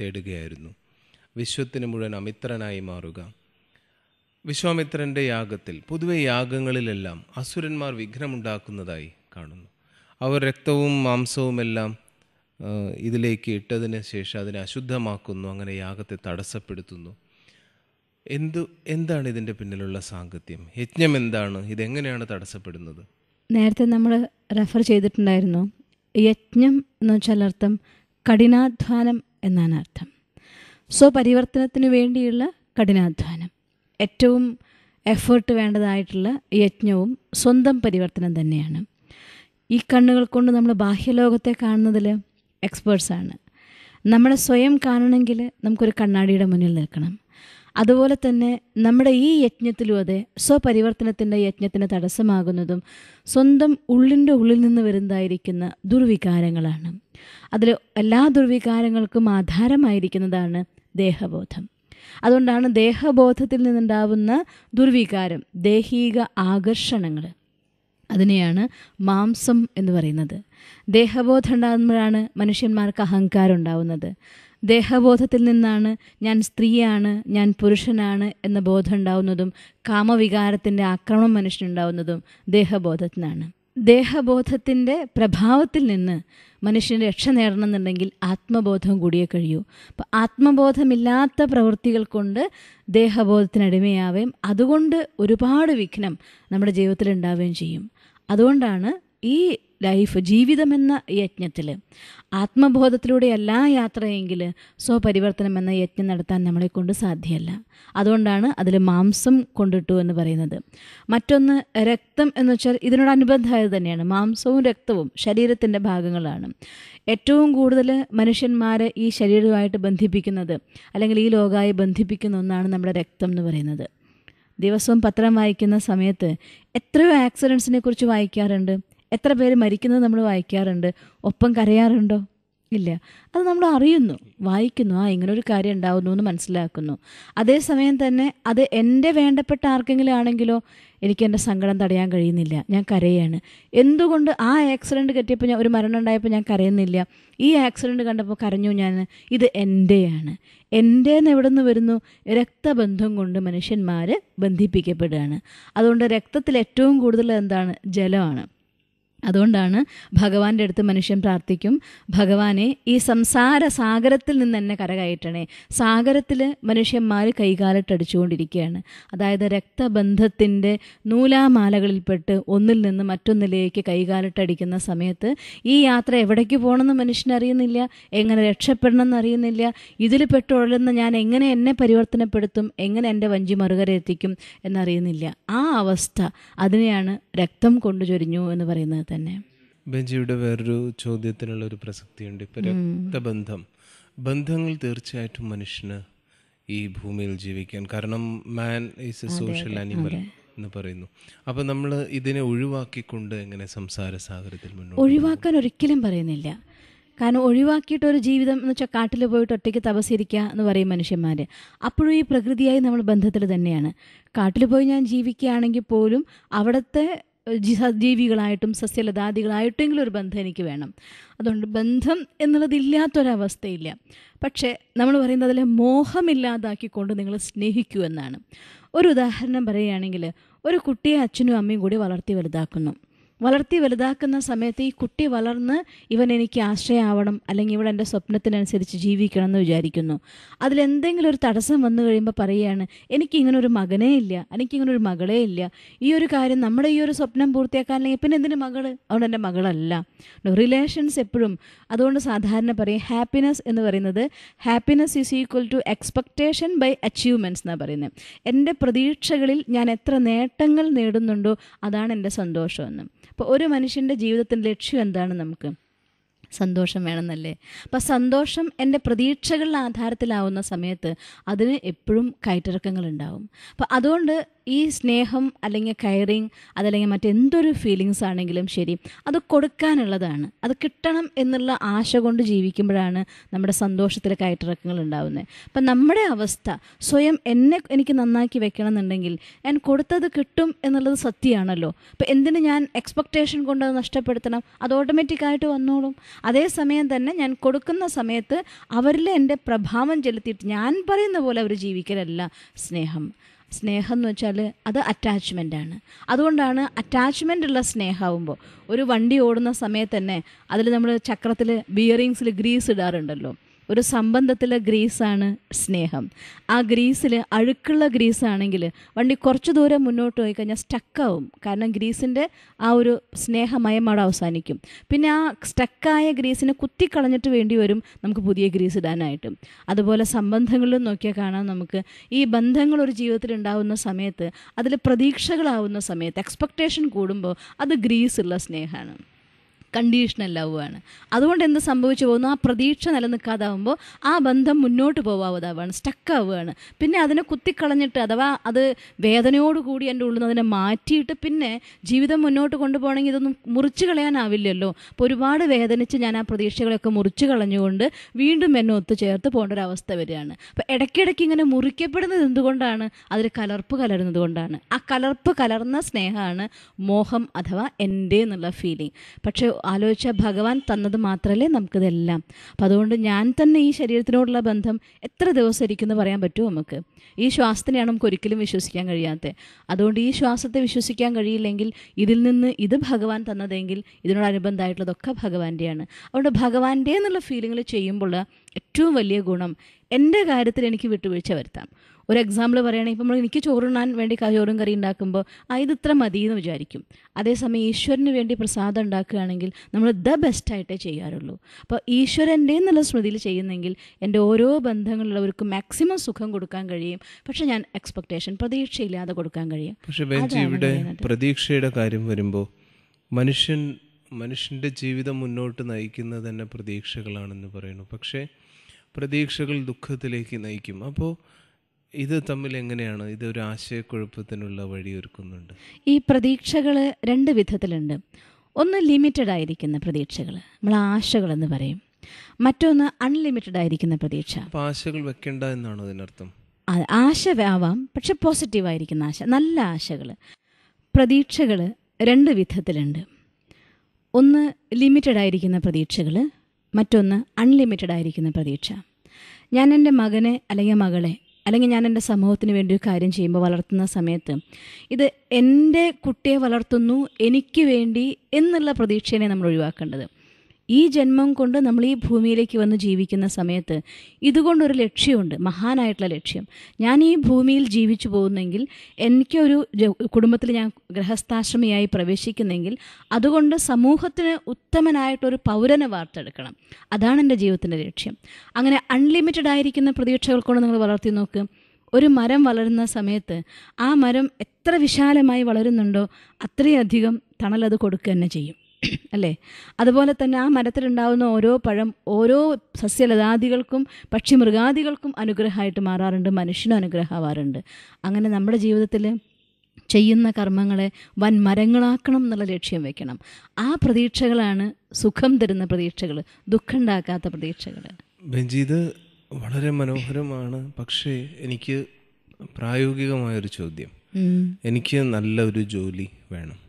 തേടുകയായിരുന്നു വിശ്വത്തിന് മുഴുവൻ അമിത്രനായി മാറുക വിശ്വാമിത്രൻ്റെ യാഗത്തിൽ പൊതുവെ യാഗങ്ങളിലെല്ലാം അസുരന്മാർ വിഘ്നമുണ്ടാക്കുന്നതായി കാണുന്നു അവർ രക്തവും മാംസവുമെല്ലാം ഇതിലേക്ക് ഇട്ടതിന് ശേഷം അതിനെ അശുദ്ധമാക്കുന്നു അങ്ങനെ യാഗത്തെ തടസ്സപ്പെടുത്തുന്നു എന്തു എന്താണ് ഇതിൻ്റെ പിന്നിലുള്ള സാങ്കത്യം യജ്ഞം എന്താണ് ഇതെങ്ങനെയാണ് തടസ്സപ്പെടുന്നത് നേരത്തെ നമ്മൾ റെഫർ ചെയ്തിട്ടുണ്ടായിരുന്നു യജ്ഞം എന്ന് വെച്ചാൽ അർത്ഥം കഠിനാധ്വാനം എന്നാണ് അർത്ഥം സോ പരിവർത്തനത്തിന് വേണ്ടിയുള്ള കഠിനാധ്വാനം ഏറ്റവും എഫേർട്ട് വേണ്ടതായിട്ടുള്ള യജ്ഞവും സ്വന്തം പരിവർത്തനം തന്നെയാണ് ഈ കണ്ണുകൾ കൊണ്ട് നമ്മൾ ബാഹ്യലോകത്തെ കാണുന്നതിൽ എക്സ്പേർട്സാണ് നമ്മളെ സ്വയം കാണണമെങ്കിൽ നമുക്കൊരു കണ്ണാടിയുടെ മുന്നിൽ നിൽക്കണം അതുപോലെ തന്നെ നമ്മുടെ ഈ യജ്ഞത്തിലും അതെ സ്വപരിവർത്തനത്തിൻ്റെ യജ്ഞത്തിന് തടസ്സമാകുന്നതും സ്വന്തം ഉള്ളിൻ്റെ ഉള്ളിൽ നിന്ന് വരുന്നതായിരിക്കുന്ന ദുർവികാരങ്ങളാണ് അതിൽ എല്ലാ ദുർവികാരങ്ങൾക്കും ആധാരമായിരിക്കുന്നതാണ് ദേഹബോധം അതുകൊണ്ടാണ് ദേഹബോധത്തിൽ നിന്നുണ്ടാവുന്ന ദുർവികാരം ദൈഹിക ആകർഷണങ്ങൾ അതിനെയാണ് മാംസം എന്ന് പറയുന്നത് ദേഹബോധം ഉണ്ടാകുമ്പോഴാണ് മനുഷ്യന്മാർക്ക് അഹങ്കാരം ഉണ്ടാവുന്നത് ദേഹബോധത്തിൽ നിന്നാണ് ഞാൻ സ്ത്രീയാണ് ഞാൻ പുരുഷനാണ് എന്ന ബോധം ഉണ്ടാവുന്നതും കാമവികാരത്തിൻ്റെ ആക്രമണം മനുഷ്യനുണ്ടാവുന്നതും ദേഹബോധത്തിനാണ് ദേഹബോധത്തിൻ്റെ പ്രഭാവത്തിൽ നിന്ന് മനുഷ്യൻ രക്ഷ നേടണമെന്നുണ്ടെങ്കിൽ ആത്മബോധം കൂടിയേ കഴിയൂ അപ്പം ആത്മബോധമില്ലാത്ത പ്രവൃത്തികൾ കൊണ്ട് ദേഹബോധത്തിനടിമയാവുകയും അതുകൊണ്ട് ഒരുപാട് വിഘ്നം നമ്മുടെ ജീവിതത്തിൽ ഉണ്ടാവുകയും ചെയ്യും അതുകൊണ്ടാണ് ഈ ലൈഫ് ജീവിതമെന്ന യജ്ഞത്തിൽ ആത്മബോധത്തിലൂടെയല്ല യാത്രയെങ്കിൽ സ്വപരിവർത്തനം എന്ന യജ്ഞം നടത്താൻ നമ്മളെ കൊണ്ട് സാധ്യമല്ല അതുകൊണ്ടാണ് അതിൽ മാംസം കൊണ്ടിട്ടു എന്ന് പറയുന്നത് മറ്റൊന്ന് രക്തം എന്ന് വെച്ചാൽ ഇതിനോടനുബന്ധമായത് തന്നെയാണ് മാംസവും രക്തവും ശരീരത്തിൻ്റെ ഭാഗങ്ങളാണ് ഏറ്റവും കൂടുതൽ മനുഷ്യന്മാരെ ഈ ശരീരവുമായിട്ട് ബന്ധിപ്പിക്കുന്നത് അല്ലെങ്കിൽ ഈ ലോകമായി ബന്ധിപ്പിക്കുന്ന ഒന്നാണ് നമ്മുടെ രക്തം എന്ന് പറയുന്നത് ദിവസവും പത്രം വായിക്കുന്ന സമയത്ത് എത്രയോ ആക്സിഡൻസിനെ കുറിച്ച് വായിക്കാറുണ്ട് എത്ര പേര് മരിക്കുന്നത് നമ്മൾ വായിക്കാറുണ്ട് ഒപ്പം കരയാറുണ്ടോ ഇല്ല അത് നമ്മൾ അറിയുന്നു വായിക്കുന്നു ആ ഇങ്ങനെ ഒരു കാര്യം ഉണ്ടാവുന്നു എന്ന് മനസ്സിലാക്കുന്നു അതേസമയം തന്നെ അത് എൻ്റെ വേണ്ടപ്പെട്ട ആർക്കെങ്കിലും ആണെങ്കിലോ എനിക്ക് എൻ്റെ സങ്കടം തടയാൻ കഴിയുന്നില്ല ഞാൻ കരയാണ് എന്തുകൊണ്ട് ആ ആക്സിഡൻറ്റ് കെട്ടിയപ്പോൾ ഞാൻ ഒരു മരണം ഉണ്ടായപ്പോൾ ഞാൻ കരയുന്നില്ല ഈ ആക്സിഡൻറ്റ് കണ്ടപ്പോൾ കരഞ്ഞു ഞാൻ ഇത് എൻ്റെയാണ് എൻ്റേന്ന് എവിടെ നിന്ന് വരുന്നു രക്തബന്ധം കൊണ്ട് മനുഷ്യന്മാർ ബന്ധിപ്പിക്കപ്പെടുകയാണ് അതുകൊണ്ട് രക്തത്തിൽ ഏറ്റവും കൂടുതൽ എന്താണ് ജലമാണ് അതുകൊണ്ടാണ് ഭഗവാന്റെ അടുത്ത് മനുഷ്യൻ പ്രാർത്ഥിക്കും ഭഗവാനെ ഈ സംസാര സാഗരത്തിൽ നിന്ന് എന്നെ കരകയറ്റണേ സാഗരത്തിൽ മനുഷ്യന്മാർ കൈകാലിട്ടടിച്ചുകൊണ്ടിരിക്കുകയാണ് അതായത് രക്തബന്ധത്തിൻ്റെ നൂലാമാലകളിൽപ്പെട്ട് ഒന്നിൽ നിന്ന് മറ്റൊന്നിലേക്ക് കൈകാലിട്ടടിക്കുന്ന സമയത്ത് ഈ യാത്ര എവിടേക്ക് പോകണമെന്ന് മനുഷ്യനറിയുന്നില്ല എങ്ങനെ രക്ഷപ്പെടണമെന്ന് അറിയുന്നില്ല ഇതിൽ പെട്ടുഴലുന്ന ഞാൻ എങ്ങനെ എന്നെ പരിവർത്തനപ്പെടുത്തും എങ്ങനെ എൻ്റെ വഞ്ചി മറുകര എത്തിക്കും എന്നറിയുന്നില്ല ആ അവസ്ഥ അതിനെയാണ് രക്തം കൊണ്ടു ചൊരിഞ്ഞു എന്ന് പറയുന്നത് തന്നെ ബെഞ്ചിയുടെ വേറൊരു ചോദ്യത്തിനുള്ള ഒരു പ്രസക്തിയുണ്ട് ഇപ്പൊ രക്തബന്ധം ബന്ധങ്ങൾ തീർച്ചയായിട്ടും മനുഷ്യന് ഈ ഭൂമിയിൽ ജീവിക്കാൻ കാരണം man is a social animal എന്ന് പറയുന്നു അപ്പോൾ നമ്മൾ ഇതിനെ ഒഴിവാക്കിക്കൊണ്ട് എങ്ങനെ സംസാര സാഗരത്തിൽ മുന്നോട്ട് ഒഴിവാക്കാൻ ഒരിക്കലും പറയുന്നില്ല കാരണം ഒഴിവാക്കിയിട്ട് ഒരു ജീവിതം എന്ന് വെച്ചാൽ കാട്ടിൽ പോയിട്ട് ഒറ്റയ്ക്ക് തപസിരിക്കുക എന്ന് പറയും മനുഷ്യന്മാർ അപ്പോഴും ഈ പ്രകൃതിയായി നമ്മൾ ബന്ധത്തിൽ തന്നെയാണ് കാട്ടിൽ പോയി ഞാൻ ജീവിക്കുകയാണെങ്കിൽ പോലും അവിടുത്തെ ജീവികളായിട്ടും സസ്യലതാദികളായിട്ടെങ്കിലും ഒരു ബന്ധം എനിക്ക് വേണം അതുകൊണ്ട് ബന്ധം എന്നുള്ളതില്ലാത്തൊരവസ്ഥയില്ല പക്ഷേ നമ്മൾ പറയുന്നത് അതിലെ മോഹമില്ലാതാക്കിക്കൊണ്ട് നിങ്ങൾ സ്നേഹിക്കൂ എന്നാണ് ഒരു ഉദാഹരണം പറയുകയാണെങ്കിൽ ഒരു കുട്ടിയെ അച്ഛനും അമ്മയും കൂടി വളർത്തി വലുതാക്കുന്നു വളർത്തി വലുതാക്കുന്ന സമയത്ത് ഈ കുട്ടി വളർന്ന് ഇവൻ എനിക്ക് ആശ്രയമാവണം അല്ലെങ്കിൽ ഇവിടെ എൻ്റെ സ്വപ്നത്തിനനുസരിച്ച് ജീവിക്കണം എന്ന് വിചാരിക്കുന്നു അതിലെന്തെങ്കിലും ഒരു തടസ്സം വന്നു കഴിയുമ്പോൾ പറയുകയാണ് എനിക്കിങ്ങനെ ഒരു മകനേ ഇല്ല എനിക്കിങ്ങനെ ഒരു മകളേ ഇല്ല ഈ ഒരു കാര്യം നമ്മുടെ ഈ ഒരു സ്വപ്നം പൂർത്തിയാക്കാൻ അല്ലെങ്കിൽ പിന്നെ എന്തിന് മകൾ അതുകൊണ്ട് എൻ്റെ മകളല്ല റിലേഷൻസ് എപ്പോഴും അതുകൊണ്ട് സാധാരണ പറയും ഹാപ്പിനെസ് എന്ന് പറയുന്നത് happiness is equal to expectation by achievements എന്നാണ് പറയുന്നത് എൻ്റെ പ്രതീക്ഷകളിൽ ഞാൻ എത്ര നേട്ടങ്ങൾ നേടുന്നുണ്ടോ അതാണ് എൻ്റെ സന്തോഷമെന്ന് അപ്പോൾ ഒരു മനുഷ്യൻ്റെ ജീവിതത്തിൻ്റെ ലക്ഷ്യം എന്താണ് നമുക്ക് സന്തോഷം വേണമെന്നല്ലേ അപ്പം സന്തോഷം എൻ്റെ പ്രതീക്ഷകളുടെ ആധാരത്തിലാവുന്ന സമയത്ത് അതിന് എപ്പോഴും കയറ്റിറക്കങ്ങളുണ്ടാവും അപ്പം അതുകൊണ്ട് ഈ സ്നേഹം അല്ലെങ്കിൽ കയറിങ് അതല്ലെങ്കിൽ മറ്റെന്തൊരു ഫീലിങ്സ് ആണെങ്കിലും ശരി അത് കൊടുക്കാനുള്ളതാണ് അത് കിട്ടണം എന്നുള്ള ആശ കൊണ്ട് ജീവിക്കുമ്പോഴാണ് നമ്മുടെ സന്തോഷത്തിലെ കയറ്റിറക്കങ്ങൾ ഉണ്ടാവുന്നത് അപ്പം നമ്മുടെ അവസ്ഥ സ്വയം എന്നെ എനിക്ക് നന്നാക്കി വെക്കണം എന്നുണ്ടെങ്കിൽ ഞാൻ കൊടുത്തത് കിട്ടും എന്നുള്ളത് സത്യമാണല്ലോ അപ്പം എന്തിന് ഞാൻ എക്സ്പെക്റ്റേഷൻ കൊണ്ട് അത് നഷ്ടപ്പെടുത്തണം അത് ഓട്ടോമാറ്റിക്കായിട്ട് വന്നോളും അതേസമയം തന്നെ ഞാൻ കൊടുക്കുന്ന സമയത്ത് അവരിൽ എൻ്റെ പ്രഭാവം ചെലുത്തിയിട്ട് ഞാൻ പറയുന്ന പോലെ അവർ ജീവിക്കലല്ല സ്നേഹം സ്നേഹം എന്ന് വെച്ചാൽ അത് അറ്റാച്ച്മെൻ്റാണ് അതുകൊണ്ടാണ് അറ്റാച്ച്മെൻ്റ് ഉള്ള സ്നേഹമാവുമ്പോൾ ഒരു വണ്ടി ഓടുന്ന സമയത്ത് തന്നെ അതിൽ നമ്മൾ ചക്രത്തിൽ ബിയറിങ്സിൽ ഗ്രീസ് ഇടാറുണ്ടല്ലോ ഒരു സംബന്ധത്തിലെ ഗ്രീസാണ് സ്നേഹം ആ ഗ്രീസിൽ അഴുക്കുള്ള ഗ്രീസാണെങ്കിൽ വണ്ടി കുറച്ച് ദൂരം മുന്നോട്ട് പോയി കഴിഞ്ഞാൽ സ്റ്റക്കാവും കാരണം ഗ്രീസിൻ്റെ ആ ഒരു സ്നേഹമയം അവിടെ അവസാനിക്കും പിന്നെ ആ സ്റ്റക്കായ ഗ്രീസിനെ കുത്തിക്കളഞ്ഞിട്ട് വേണ്ടി വരും നമുക്ക് പുതിയ ഗ്രീസ് ഇടാനായിട്ടും അതുപോലെ സംബന്ധങ്ങളിലും നോക്കിയാൽ കാണാം നമുക്ക് ഈ ബന്ധങ്ങൾ ഒരു ജീവിതത്തിൽ ഉണ്ടാവുന്ന സമയത്ത് അതിൽ പ്രതീക്ഷകളാവുന്ന സമയത്ത് എക്സ്പെക്റ്റേഷൻ കൂടുമ്പോൾ അത് ഗ്രീസുള്ള സ്നേഹമാണ് കണ്ടീഷണൽ ലവ് ആണ് അതുകൊണ്ട് എന്ത് സംഭവിച്ചു പോകുന്നു ആ പ്രതീക്ഷ നിലനിൽക്കാതാവുമ്പോൾ ആ ബന്ധം മുന്നോട്ട് പോവാതാവാണ് സ്റ്റക്കാവുകയാണ് പിന്നെ അതിനെ കുത്തിക്കളഞ്ഞിട്ട് അഥവാ അത് വേദനയോടുകൂടി എൻ്റെ ഉള്ളിൽ നിന്ന് അതിനെ മാറ്റിയിട്ട് പിന്നെ ജീവിതം മുന്നോട്ട് കൊണ്ടുപോകണമെങ്കിൽ ഇതൊന്നും മുറിച്ചു കളയാനാവില്ലല്ലോ അപ്പോൾ ഒരുപാട് വേദനിച്ച് ഞാൻ ആ പ്രതീക്ഷകളൊക്കെ മുറിച്ചു കളഞ്ഞുകൊണ്ട് വീണ്ടും എന്നെ ഒത്തുചേർത്ത് പോകേണ്ട ഒരു അവസ്ഥ വരികയാണ് അപ്പോൾ ഇടയ്ക്കിടയ്ക്ക് ഇങ്ങനെ മുറിക്കപ്പെടുന്നത് എന്തുകൊണ്ടാണ് അതിൽ കലർപ്പ് കലരുന്നത് കൊണ്ടാണ് ആ കലർപ്പ് കലർന്ന സ്നേഹമാണ് മോഹം അഥവാ എൻ്റെ എന്നുള്ള ഫീലിംഗ് പക്ഷേ ആലോചിച്ച ഭഗവാൻ തന്നത് മാത്രമല്ലേ നമുക്കിതെല്ലാം അപ്പം അതുകൊണ്ട് ഞാൻ തന്നെ ഈ ശരീരത്തിനോടുള്ള ബന്ധം എത്ര ദിവസം ഇരിക്കുന്നു പറയാൻ പറ്റുമോ നമുക്ക് ഈ ശ്വാസത്തിനെയാണ് നമുക്ക് ഒരിക്കലും വിശ്വസിക്കാൻ കഴിയാത്തത് അതുകൊണ്ട് ഈ ശ്വാസത്തെ വിശ്വസിക്കാൻ കഴിയില്ലെങ്കിൽ ഇതിൽ നിന്ന് ഇത് ഭഗവാൻ തന്നതെങ്കിൽ ഇതിനോടനുബന്ധമായിട്ടുള്ളതൊക്കെ ഭഗവാന്റെയാണ് അതുകൊണ്ട് ഭഗവാന്റെ എന്നുള്ള ഫീലിങ്ങിൽ ചെയ്യുമ്പോൾ ഏറ്റവും വലിയ ഗുണം എൻ്റെ കാര്യത്തിൽ എനിക്ക് വിട്ടുവീഴ്ച വരുത്താം ഒരു എക്സാമ്പിൾ പറയുകയാണെങ്കിൽ ഇപ്പോൾ നമ്മൾ എനിക്ക് ചോറുണ്ണാൻ വേണ്ടി ചോറും കറി ഉണ്ടാക്കുമ്പോൾ ആ മതി എന്ന് വിചാരിക്കും അതേസമയം ഈശ്വരന് വേണ്ടി പ്രസാദം ഉണ്ടാക്കുകയാണെങ്കിൽ നമ്മൾ ദ ബെസ്റ്റായിട്ടേ ചെയ്യാറുള്ളൂ അപ്പോൾ ഈശ്വരൻ്റെ എന്നുള്ള സ്മൃതിയിൽ ചെയ്യുന്നെങ്കിൽ എൻ്റെ ഓരോ ബന്ധങ്ങളുള്ളവർക്ക് മാക്സിമം സുഖം കൊടുക്കാൻ കഴിയും പക്ഷേ ഞാൻ എക്സ്പെക്റ്റേഷൻ പ്രതീക്ഷയില്ലാതെ കൊടുക്കാൻ കഴിയും പക്ഷേ ഇവിടെ പ്രതീക്ഷയുടെ കാര്യം വരുമ്പോൾ മനുഷ്യൻ മനുഷ്യൻ്റെ ജീവിതം മുന്നോട്ട് നയിക്കുന്നത് തന്നെ പ്രതീക്ഷകളാണെന്ന് പറയുന്നു പക്ഷേ പ്രതീക്ഷകൾ ദുഃഖത്തിലേക്ക് നയിക്കും അപ്പോൾ ഇത് തമ്മിൽ എങ്ങനെയാണ് ഇത് ഒരു ആശയക്കുഴപ്പത്തിനുള്ള ഒരുക്കുന്നുണ്ട് ഈ പ്രതീക്ഷകൾ രണ്ട് വിധത്തിലുണ്ട് ഒന്ന് ലിമിറ്റഡ് ആയിരിക്കുന്ന പ്രതീക്ഷകൾ നമ്മൾ ആശകൾ എന്ന് പറയും മറ്റൊന്ന് അൺലിമിറ്റഡ് ആയിരിക്കുന്ന പ്രതീക്ഷ ആശകൾ വെക്കേണ്ട എന്നാണ് അതിനർത്ഥം ആശ ആവാം പക്ഷെ ആയിരിക്കുന്ന ആശ നല്ല ആശകൾ പ്രതീക്ഷകൾ രണ്ട് വിധത്തിലുണ്ട് ഒന്ന് ലിമിറ്റഡ് ആയിരിക്കുന്ന പ്രതീക്ഷകൾ മറ്റൊന്ന് അൺലിമിറ്റഡ് ആയിരിക്കുന്ന പ്രതീക്ഷ ഞാൻ എൻ്റെ മകനെ അല്ലെങ്കിൽ മകളെ അല്ലെങ്കിൽ ഞാൻ എൻ്റെ സമൂഹത്തിന് വേണ്ടി ഒരു കാര്യം ചെയ്യുമ്പോൾ വളർത്തുന്ന സമയത്ത് ഇത് എൻ്റെ കുട്ടിയെ വളർത്തുന്നു എനിക്ക് വേണ്ടി എന്നുള്ള പ്രതീക്ഷേനെ നമ്മൾ ഒഴിവാക്കേണ്ടത് ഈ ജന്മം കൊണ്ട് നമ്മൾ ഈ ഭൂമിയിലേക്ക് വന്ന് ജീവിക്കുന്ന സമയത്ത് ഇതുകൊണ്ടൊരു ലക്ഷ്യമുണ്ട് മഹാനായിട്ടുള്ള ലക്ഷ്യം ഞാൻ ഈ ഭൂമിയിൽ ജീവിച്ചു പോകുന്നെങ്കിൽ എനിക്കൊരു കുടുംബത്തിൽ ഞാൻ ഗൃഹസ്ഥാശ്രമിയായി പ്രവേശിക്കുന്നെങ്കിൽ അതുകൊണ്ട് സമൂഹത്തിന് ഉത്തമനായിട്ടൊരു പൗരനെ വാർത്തെടുക്കണം അതാണ് എൻ്റെ ജീവിതത്തിൻ്റെ ലക്ഷ്യം അങ്ങനെ അൺലിമിറ്റഡ് ആയിരിക്കുന്ന പ്രതീക്ഷകൾ കൊണ്ട് നിങ്ങൾ വളർത്തി നോക്ക് ഒരു മരം വളരുന്ന സമയത്ത് ആ മരം എത്ര വിശാലമായി വളരുന്നുണ്ടോ അത്രയധികം തണലത് കൊടുക്കുക തന്നെ ചെയ്യും അല്ലേ അതുപോലെ തന്നെ ആ മരത്തിലുണ്ടാകുന്ന ഓരോ പഴം ഓരോ സസ്യലതാദികൾക്കും പക്ഷി മൃഗാദികൾക്കും അനുഗ്രഹമായിട്ട് മാറാറുണ്ട് മനുഷ്യനും അനുഗ്രഹമാവാറുണ്ട് അങ്ങനെ നമ്മുടെ ജീവിതത്തിൽ ചെയ്യുന്ന കർമ്മങ്ങളെ വൻ മരങ്ങളാക്കണം എന്നുള്ള ലക്ഷ്യം വെക്കണം ആ പ്രതീക്ഷകളാണ് സുഖം തരുന്ന പ്രതീക്ഷകൾ ദുഃഖം ഉണ്ടാക്കാത്ത പ്രതീക്ഷകൾ ബെഞ്ചിത് വളരെ മനോഹരമാണ് പക്ഷേ എനിക്ക് പ്രായോഗികമായൊരു ചോദ്യം എനിക്ക് നല്ലൊരു ജോലി വേണം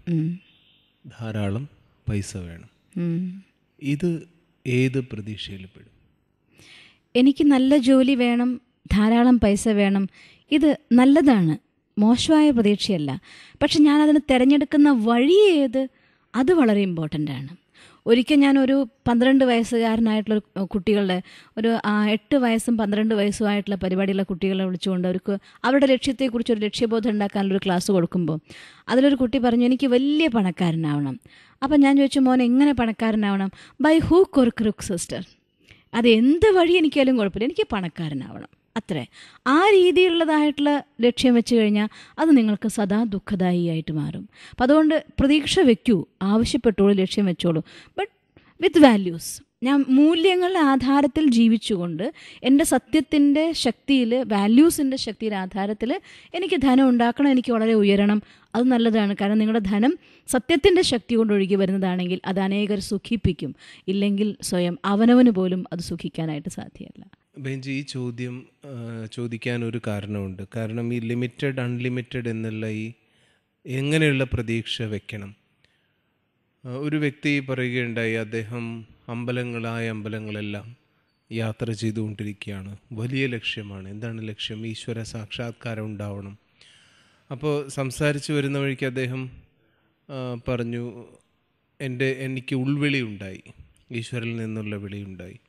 ധാരാളം പൈസ വേണം ഇത് ഏത് പ്രതീക്ഷയിൽപ്പെടും പെടും എനിക്ക് നല്ല ജോലി വേണം ധാരാളം പൈസ വേണം ഇത് നല്ലതാണ് മോശമായ പ്രതീക്ഷയല്ല പക്ഷെ ഞാനതിന് തിരഞ്ഞെടുക്കുന്ന വഴി ഏത് അത് വളരെ ഇമ്പോർട്ടൻ്റ് ആണ് ഒരിക്കൽ ഞാനൊരു പന്ത്രണ്ട് വയസ്സുകാരനായിട്ടുള്ള കുട്ടികളുടെ ഒരു എട്ട് വയസ്സും പന്ത്രണ്ട് ആയിട്ടുള്ള പരിപാടിയിലെ കുട്ടികളെ വിളിച്ചുകൊണ്ട് അവർക്ക് അവരുടെ ലക്ഷ്യത്തെക്കുറിച്ച് ഒരു ലക്ഷ്യബോധം ഉണ്ടാക്കാനുള്ളൊരു ക്ലാസ് കൊടുക്കുമ്പോൾ അതിലൊരു കുട്ടി പറഞ്ഞു എനിക്ക് വലിയ പണക്കാരനാവണം അപ്പം ഞാൻ ചോദിച്ചു മോനെ എങ്ങനെ പണക്കാരനാവണം ബൈ ഹൂ ഒരു ക്രിക് സിസ്റ്റർ അത് എന്ത് വഴി എനിക്കാലും കുഴപ്പമില്ല എനിക്ക് പണക്കാരനാവണം അത്രേ ആ രീതിയിലുള്ളതായിട്ടുള്ള ലക്ഷ്യം വെച്ച് കഴിഞ്ഞാൽ അത് നിങ്ങൾക്ക് സദാ ആയിട്ട് മാറും അപ്പം അതുകൊണ്ട് പ്രതീക്ഷ വെക്കൂ ആവശ്യപ്പെട്ടോളൂ ലക്ഷ്യം വെച്ചോളൂ ബട്ട് വിത്ത് വാല്യൂസ് ഞാൻ മൂല്യങ്ങളുടെ ആധാരത്തിൽ ജീവിച്ചുകൊണ്ട് എൻ്റെ സത്യത്തിൻ്റെ ശക്തിയിൽ വാല്യൂസിൻ്റെ ശക്തിയുടെ ആധാരത്തിൽ എനിക്ക് ധനം ഉണ്ടാക്കണം എനിക്ക് വളരെ ഉയരണം അത് നല്ലതാണ് കാരണം നിങ്ങളുടെ ധനം സത്യത്തിൻ്റെ ശക്തി കൊണ്ട് ഒഴുകി വരുന്നതാണെങ്കിൽ അത് അനേകർ സുഖിപ്പിക്കും ഇല്ലെങ്കിൽ സ്വയം അവനവന് പോലും അത് സുഖിക്കാനായിട്ട് സാധ്യമല്ല ബെഞ്ചി ഈ ചോദ്യം ചോദിക്കാൻ ഒരു കാരണമുണ്ട് കാരണം ഈ ലിമിറ്റഡ് അൺലിമിറ്റഡ് എന്നുള്ള ഈ എങ്ങനെയുള്ള പ്രതീക്ഷ വെക്കണം ഒരു വ്യക്തി പറയുകയുണ്ടായി അദ്ദേഹം അമ്പലങ്ങളായ അമ്പലങ്ങളെല്ലാം യാത്ര ചെയ്തുകൊണ്ടിരിക്കുകയാണ് വലിയ ലക്ഷ്യമാണ് എന്താണ് ലക്ഷ്യം ഈശ്വര സാക്ഷാത്കാരം ഉണ്ടാവണം അപ്പോൾ സംസാരിച്ച് വരുന്ന വഴിക്ക് അദ്ദേഹം പറഞ്ഞു എൻ്റെ എനിക്ക് ഉൾവിളി ഉണ്ടായി ഈശ്വരിൽ നിന്നുള്ള വിളിയുണ്ടായി ഉണ്ടായി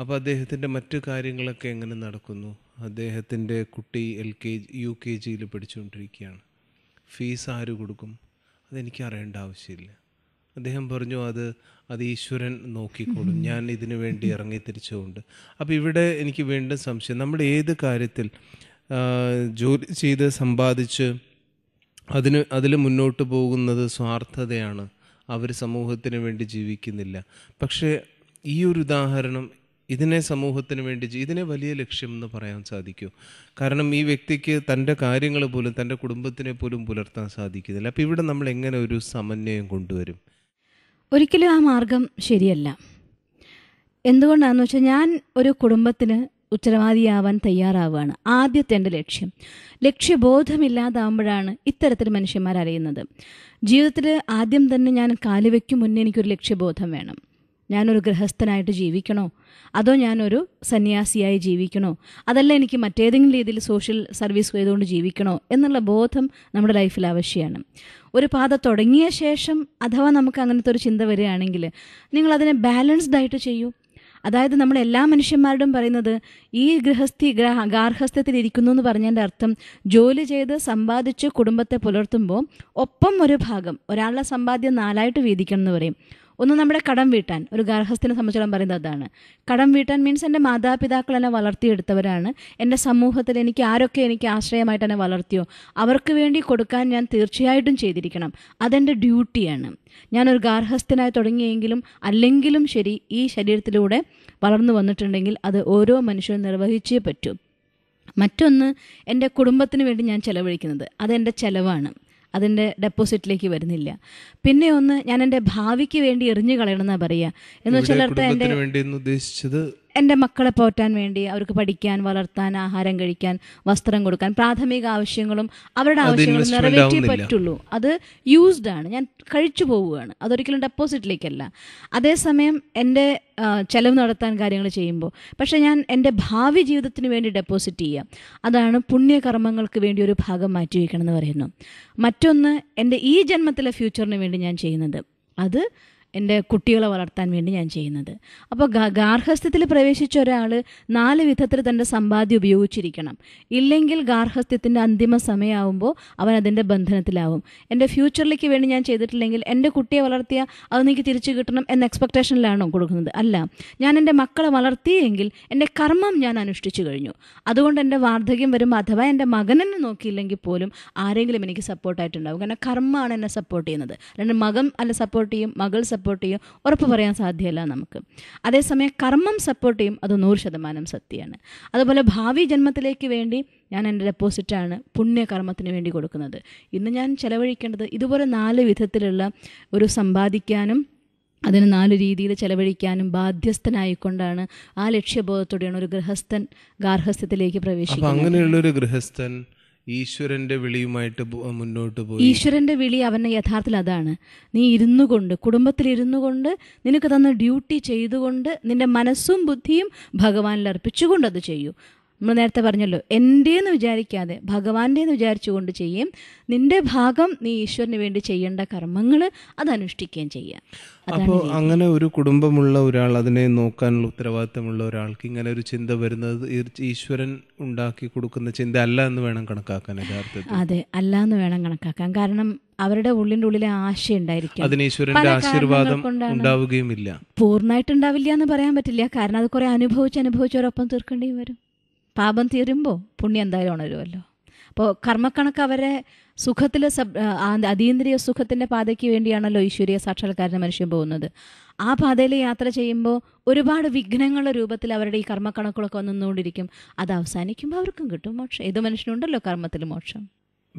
അപ്പോൾ അദ്ദേഹത്തിൻ്റെ മറ്റു കാര്യങ്ങളൊക്കെ എങ്ങനെ നടക്കുന്നു അദ്ദേഹത്തിൻ്റെ കുട്ടി എൽ കെ യു കെ ജിയിൽ പഠിച്ചുകൊണ്ടിരിക്കുകയാണ് ഫീസ് ആര് കൊടുക്കും അതെനിക്ക് അറിയേണ്ട ആവശ്യമില്ല അദ്ദേഹം പറഞ്ഞു അത് അത് ഈശ്വരൻ നോക്കിക്കോളും ഞാൻ ഇതിനു വേണ്ടി ഇറങ്ങി തിരിച്ചുകൊണ്ട് അപ്പോൾ ഇവിടെ എനിക്ക് വീണ്ടും സംശയം നമ്മൾ ഏത് കാര്യത്തിൽ ജോലി ചെയ്ത് സമ്പാദിച്ച് അതിന് അതിൽ മുന്നോട്ട് പോകുന്നത് സ്വാർത്ഥതയാണ് അവർ സമൂഹത്തിന് വേണ്ടി ജീവിക്കുന്നില്ല പക്ഷേ ഈ ഒരു ഉദാഹരണം ഇതിനെ സമൂഹത്തിന് വേണ്ടി ഇതിനെ വലിയ ലക്ഷ്യം എന്ന് പറയാൻ സാധിക്കൂ കാരണം ഈ വ്യക്തിക്ക് തൻ്റെ കാര്യങ്ങൾ പോലും തൻ്റെ കുടുംബത്തിനെ പോലും പുലർത്താൻ സാധിക്കുന്നില്ല അപ്പോൾ ഇവിടെ നമ്മൾ എങ്ങനെ ഒരു സമന്വയം കൊണ്ടുവരും ഒരിക്കലും ആ മാർഗം ശരിയല്ല എന്തുകൊണ്ടാണെന്ന് വെച്ചാൽ ഞാൻ ഒരു കുടുംബത്തിന് ഉത്തരവാദിയാവാൻ തയ്യാറാവുകയാണ് ആദ്യത്തെ എൻ്റെ ലക്ഷ്യം ലക്ഷ്യബോധമില്ലാതാവുമ്പോഴാണ് ഇത്തരത്തിൽ മനുഷ്യന്മാർ അറിയുന്നത് ജീവിതത്തിൽ ആദ്യം തന്നെ ഞാൻ കാലുവയ്ക്കും മുന്നേ എനിക്കൊരു ലക്ഷ്യബോധം വേണം ഞാനൊരു ഗൃഹസ്ഥനായിട്ട് ജീവിക്കണോ അതോ ഞാനൊരു സന്യാസിയായി ജീവിക്കണോ അതല്ല എനിക്ക് മറ്റേതെങ്കിലും രീതിയിൽ സോഷ്യൽ സർവീസ് ചെയ്തുകൊണ്ട് ജീവിക്കണോ എന്നുള്ള ബോധം നമ്മുടെ ലൈഫിൽ ആവശ്യമാണ് ഒരു പാത തുടങ്ങിയ ശേഷം അഥവാ നമുക്ക് അങ്ങനത്തെ ഒരു ചിന്ത വരികയാണെങ്കിൽ നിങ്ങളതിനെ ബാലൻസ്ഡ് ആയിട്ട് ചെയ്യൂ അതായത് നമ്മൾ എല്ലാ മനുഷ്യന്മാരോടും പറയുന്നത് ഈ ഗൃഹസ്ഥി ഗ്രഹ ഗാർഹസ്ഥ്യത്തിൽ ഇരിക്കുന്നു എന്ന് പറഞ്ഞതിൻ്റെ അർത്ഥം ജോലി ചെയ്ത് സമ്പാദിച്ച് കുടുംബത്തെ പുലർത്തുമ്പോൾ ഒപ്പം ഒരു ഭാഗം ഒരാളുടെ സമ്പാദ്യം നാലായിട്ട് വീതിക്കണം എന്ന് പറയും ഒന്ന് നമ്മുടെ കടം വീട്ടാൻ ഒരു ഗർഹസ്ഥനെ സംബന്ധിച്ചോളം പറയുന്നത് അതാണ് കടം വീട്ടാൻ മീൻസ് എൻ്റെ മാതാപിതാക്കൾ എന്നെ വളർത്തിയെടുത്തവരാണ് എൻ്റെ സമൂഹത്തിൽ എനിക്ക് ആരൊക്കെ എനിക്ക് ആശ്രയമായിട്ട് എന്നെ വളർത്തിയോ അവർക്ക് വേണ്ടി കൊടുക്കാൻ ഞാൻ തീർച്ചയായിട്ടും ചെയ്തിരിക്കണം അതെൻ്റെ ഡ്യൂട്ടിയാണ് ഞാനൊരു ഗാർഹസ്ഥനായി തുടങ്ങിയെങ്കിലും അല്ലെങ്കിലും ശരി ഈ ശരീരത്തിലൂടെ വളർന്നു വന്നിട്ടുണ്ടെങ്കിൽ അത് ഓരോ മനുഷ്യനും നിർവഹിച്ചേ പറ്റൂ മറ്റൊന്ന് എൻ്റെ കുടുംബത്തിന് വേണ്ടി ഞാൻ ചെലവഴിക്കുന്നത് അതെൻ്റെ ചെലവാണ് അതിൻ്റെ ഡെപ്പോസിറ്റിലേക്ക് വരുന്നില്ല പിന്നെ ഒന്ന് ഞാൻ എൻ്റെ ഭാവിക്ക് വേണ്ടി എറിഞ്ഞു കളയണമെന്നാണ് പറയുക എന്ന് വെച്ചാൽ എൻ്റെ ഉദ്ദേശിച്ചത് എൻ്റെ മക്കളെ പോറ്റാൻ വേണ്ടി അവർക്ക് പഠിക്കാൻ വളർത്താൻ ആഹാരം കഴിക്കാൻ വസ്ത്രം കൊടുക്കാൻ പ്രാഥമിക ആവശ്യങ്ങളും അവരുടെ ആവശ്യങ്ങളും നിറവേറ്റേ പറ്റുള്ളൂ അത് യൂസ്ഡ് ആണ് ഞാൻ കഴിച്ചു പോവുകയാണ് അതൊരിക്കലും ഡെപ്പോസിറ്റിലേക്കല്ല അതേസമയം എൻ്റെ ചെലവ് നടത്താൻ കാര്യങ്ങൾ ചെയ്യുമ്പോൾ പക്ഷേ ഞാൻ എൻ്റെ ഭാവി ജീവിതത്തിന് വേണ്ടി ഡെപ്പോസിറ്റ് ചെയ്യുക അതാണ് പുണ്യകർമ്മങ്ങൾക്ക് വേണ്ടി ഒരു ഭാഗം മാറ്റി വയ്ക്കണം എന്ന് പറയുന്നു മറ്റൊന്ന് എൻ്റെ ഈ ജന്മത്തിലെ ഫ്യൂച്ചറിന് വേണ്ടി ഞാൻ ചെയ്യുന്നത് അത് എൻ്റെ കുട്ടികളെ വളർത്താൻ വേണ്ടി ഞാൻ ചെയ്യുന്നത് അപ്പോൾ ഗാർഹസ്ഥ്യത്തിൽ പ്രവേശിച്ച ഒരാൾ നാല് വിധത്തിൽ തൻ്റെ സമ്പാദ്യം ഉപയോഗിച്ചിരിക്കണം ഇല്ലെങ്കിൽ ഗാർഹസ്ഥ്യത്തിൻ്റെ അന്തിമ സമയമാകുമ്പോൾ അവൻ അതിൻ്റെ ബന്ധനത്തിലാവും എൻ്റെ ഫ്യൂച്ചറിലേക്ക് വേണ്ടി ഞാൻ ചെയ്തിട്ടില്ലെങ്കിൽ എൻ്റെ കുട്ടിയെ വളർത്തിയാൽ അത് എനിക്ക് തിരിച്ചു കിട്ടണം എന്ന എക്സ്പെക്ടേഷനിലാണോ കൊടുക്കുന്നത് അല്ല ഞാൻ എൻ്റെ മക്കളെ വളർത്തിയെങ്കിൽ എൻ്റെ കർമ്മം ഞാൻ അനുഷ്ഠിച്ചു കഴിഞ്ഞു അതുകൊണ്ട് എൻ്റെ വാർദ്ധക്യം വരുമ്പോൾ അഥവാ എൻ്റെ മകനെ നോക്കിയില്ലെങ്കിൽ പോലും ആരെങ്കിലും എനിക്ക് സപ്പോർട്ടായിട്ടുണ്ടാവും കാരണം കർമ്മമാണ് എന്നെ സപ്പോർട്ട് ചെയ്യുന്നത് അല്ലെങ്കിൽ മകൻ അല്ല സപ്പോർട്ട് ചെയ്യും മകൾ സപ്പോർട്ട് ചെയ്യും ഉറപ്പ് പറയാൻ സാധ്യമല്ല നമുക്ക് അതേസമയം കർമ്മം സപ്പോർട്ട് ചെയ്യും അത് നൂറ് ശതമാനം സത്യമാണ് അതുപോലെ ഭാവി ജന്മത്തിലേക്ക് വേണ്ടി ഞാൻ എൻ്റെ ഡെപ്പോസിറ്റാണ് പുണ്യകർമ്മത്തിന് വേണ്ടി കൊടുക്കുന്നത് ഇന്ന് ഞാൻ ചെലവഴിക്കേണ്ടത് ഇതുപോലെ നാല് വിധത്തിലുള്ള ഒരു സമ്പാദിക്കാനും അതിന് നാല് രീതിയിൽ ചെലവഴിക്കാനും ബാധ്യസ്ഥനായിക്കൊണ്ടാണ് ആ ലക്ഷ്യബോധത്തോടെയാണ് ഒരു ഗൃഹസ്ഥൻ ഗാർഹസ്ഥ്യത്തിലേക്ക് പ്രവേശിക്കുന്നത് അങ്ങനെയുള്ള ഒരു ഗൃഹസ്ഥൻ ഈശ്വരന്റെ വിളിയുമായിട്ട് മുന്നോട്ട് പോയി ഈശ്വരന്റെ വിളി അവന്റെ യഥാർത്ഥത്തിൽ അതാണ് നീ ഇരുന്നു കൊണ്ട് കുടുംബത്തിൽ ഇരുന്നു കൊണ്ട് നിനക്ക് തന്ന ഡ്യൂട്ടി ചെയ്തുകൊണ്ട് നിന്റെ മനസ്സും ബുദ്ധിയും ഭഗവാനിൽ അർപ്പിച്ചുകൊണ്ട് അത് ചെയ്യൂ നമ്മൾ നേരത്തെ പറഞ്ഞല്ലോ എൻ്റേന്ന് വിചാരിക്കാതെ ഭഗവാന്റേന്ന് വിചാരിച്ചുകൊണ്ട് ചെയ്യും നിന്റെ ഭാഗം നീ ഈശ്വരന് വേണ്ടി ചെയ്യേണ്ട കർമ്മങ്ങൾ അത് അനുഷ്ഠിക്കുകയും ചെയ്യാം അപ്പോൾ അങ്ങനെ ഒരു കുടുംബമുള്ള ഒരാൾ അതിനെ നോക്കാനുള്ള ഉത്തരവാദിത്തമുള്ള ഒരാൾക്ക് ഇങ്ങനെ ഒരു ചിന്ത വരുന്നത് ഈശ്വരൻ ഉണ്ടാക്കി കൊടുക്കുന്ന ചിന്ത അല്ല എന്ന് വേണം കണക്കാക്കാൻ യഥാർത്ഥത്തിൽ അതെ അല്ല എന്ന് വേണം കണക്കാക്കാൻ കാരണം അവരുടെ ഉള്ളിൻ്റെ ഉള്ളിലെ ആശ ഉണ്ടായിരിക്കും അതിന് ഈശ്വരന്റെ ആശീർവാദം ഉണ്ടാവുകയും ഇല്ല പൂർണ്ണമായിട്ട് ഉണ്ടാവില്ല എന്ന് പറയാൻ പറ്റില്ല കാരണം അത് കുറെ അനുഭവിച്ച് അനുഭവിച്ചവരൊപ്പം തീർക്കേണ്ടി വരും പാപം തീരുമ്പോൾ പുണ്യം എന്തായാലും ഉണരുമല്ലോ അപ്പോൾ കർമ്മക്കണക്ക് അവരെ സുഖത്തിൽ സബ് അതീന്ദ്രിയ സുഖത്തിൻ്റെ പാതയ്ക്ക് വേണ്ടിയാണല്ലോ ഈശ്വരീയ സാക്ഷാത്കാരൻ്റെ മനുഷ്യൻ പോകുന്നത് ആ പാതയിൽ യാത്ര ചെയ്യുമ്പോൾ ഒരുപാട് വിഘ്നങ്ങളുടെ രൂപത്തിൽ അവരുടെ ഈ കർമ്മക്കണക്കുകളൊക്കെ വന്നുകൊണ്ടിരിക്കും അത് അവസാനിക്കുമ്പോൾ അവർക്കും കിട്ടും മോക്ഷം ഏത് മനുഷ്യനുണ്ടല്ലോ കർമ്മത്തിൽ മോക്ഷം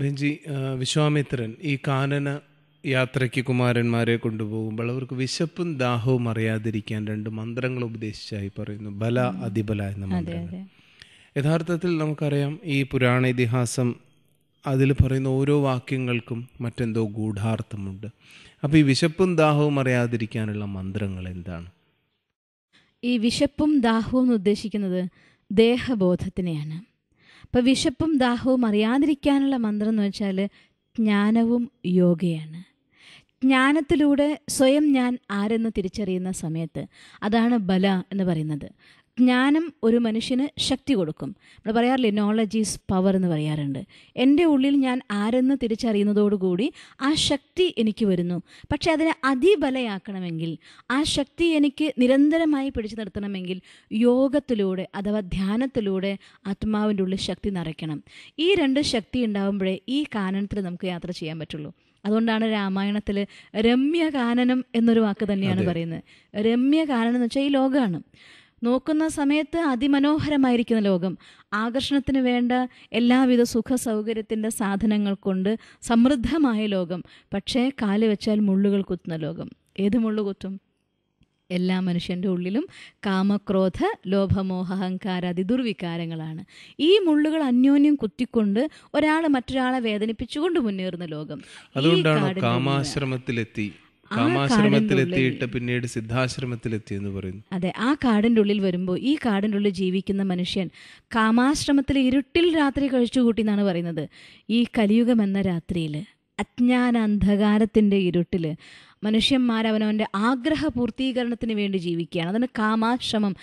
ബെഞ്ചി വിശ്വാമിത്രൻ ഈ കാനന യാത്രയ്ക്ക് കുമാരന്മാരെ കൊണ്ടുപോകുമ്പോൾ അവർക്ക് വിശപ്പും ദാഹവും അറിയാതിരിക്കാൻ രണ്ട് മന്ത്രങ്ങൾ ഉപദേശിച്ചായി പറയുന്നു ബല അതിബല എന്ന മന്ത്രം യഥാർത്ഥത്തിൽ നമുക്കറിയാം ഈ പുരാണ ഇതിഹാസം അതിൽ പറയുന്ന ഓരോ വാക്യങ്ങൾക്കും മറ്റെന്തോ ഗൂഢാർത്ഥമുണ്ട് അപ്പോൾ ഈ വിശപ്പും ദാഹവും അറിയാതിരിക്കാനുള്ള മന്ത്രങ്ങൾ എന്താണ് ഈ വിശപ്പും ദാഹവും എന്ന് ഉദ്ദേശിക്കുന്നത് ദേഹബോധത്തിനെയാണ് അപ്പോൾ വിശപ്പും ദാഹവും അറിയാതിരിക്കാനുള്ള മന്ത്രം എന്ന് വെച്ചാൽ ജ്ഞാനവും യോഗയാണ് ജ്ഞാനത്തിലൂടെ സ്വയം ഞാൻ ആരെന്ന് തിരിച്ചറിയുന്ന സമയത്ത് അതാണ് ബല എന്ന് പറയുന്നത് ജ്ഞാനം ഒരു മനുഷ്യന് ശക്തി കൊടുക്കും നമ്മൾ പറയാറില്ലേ നോളജ് ഈസ് പവർ എന്ന് പറയാറുണ്ട് എൻ്റെ ഉള്ളിൽ ഞാൻ ആരെന്ന് തിരിച്ചറിയുന്നതോടുകൂടി ആ ശക്തി എനിക്ക് വരുന്നു പക്ഷേ അതിനെ അതിബലയാക്കണമെങ്കിൽ ആ ശക്തി എനിക്ക് നിരന്തരമായി പിടിച്ചു നിർത്തണമെങ്കിൽ യോഗത്തിലൂടെ അഥവാ ധ്യാനത്തിലൂടെ ആത്മാവിൻ്റെ ഉള്ളിൽ ശക്തി നിറയ്ക്കണം ഈ രണ്ട് ശക്തി ഉണ്ടാകുമ്പോഴേ ഈ കാനനത്തിൽ നമുക്ക് യാത്ര ചെയ്യാൻ പറ്റുള്ളൂ അതുകൊണ്ടാണ് രാമായണത്തിൽ രമ്യകാനനം എന്നൊരു വാക്ക് തന്നെയാണ് പറയുന്നത് രമ്യകാനനം എന്ന് വെച്ചാൽ ഈ ലോകമാണ് നോക്കുന്ന സമയത്ത് അതിമനോഹരമായിരിക്കുന്ന ലോകം ആകർഷണത്തിന് വേണ്ട എല്ലാവിധ സുഖ സൗകര്യത്തിൻ്റെ സാധനങ്ങൾ കൊണ്ട് സമൃദ്ധമായ ലോകം പക്ഷേ കാല് വെച്ചാൽ മുള്ളുകൾ കുത്തുന്ന ലോകം ഏത് മുള്ളു കുത്തും എല്ലാ മനുഷ്യൻ്റെ ഉള്ളിലും കാമക്രോധ ലോഭമോഹ അഹങ്കാരാദി ദുർവികാരങ്ങളാണ് ഈ മുള്ളുകൾ അന്യോന്യം കുത്തിക്കൊണ്ട് ഒരാൾ മറ്റൊരാളെ വേദനിപ്പിച്ചുകൊണ്ട് മുന്നേറുന്ന ലോകം അതുകൊണ്ടാണ് കാമാശ്രമത്തിലെത്തി കാമാശ്രമത്തിലെത്തിയിട്ട് പിന്നീട് സിദ്ധാശ്രമത്തിലെത്തി എന്ന് പറയുന്നു അതെ ആ കാടിന്റെ ഉള്ളിൽ വരുമ്പോൾ ഈ കാടിന്റെ ഉള്ളിൽ ജീവിക്കുന്ന മനുഷ്യൻ കാമാശ്രമത്തിൽ ഇരുട്ടിൽ രാത്രി കഴിച്ചുകൂട്ടി എന്നാണ് പറയുന്നത് ഈ കലിയുഗം എന്ന രാത്രിയിൽ അജ്ഞാന അന്ധകാരത്തിൻ്റെ ഇരുട്ടിൽ മനുഷ്യന്മാർ അവനവൻ്റെ ആഗ്രഹ പൂർത്തീകരണത്തിന് വേണ്ടി ജീവിക്കുകയാണ് അതിന് കാമാശ്രമം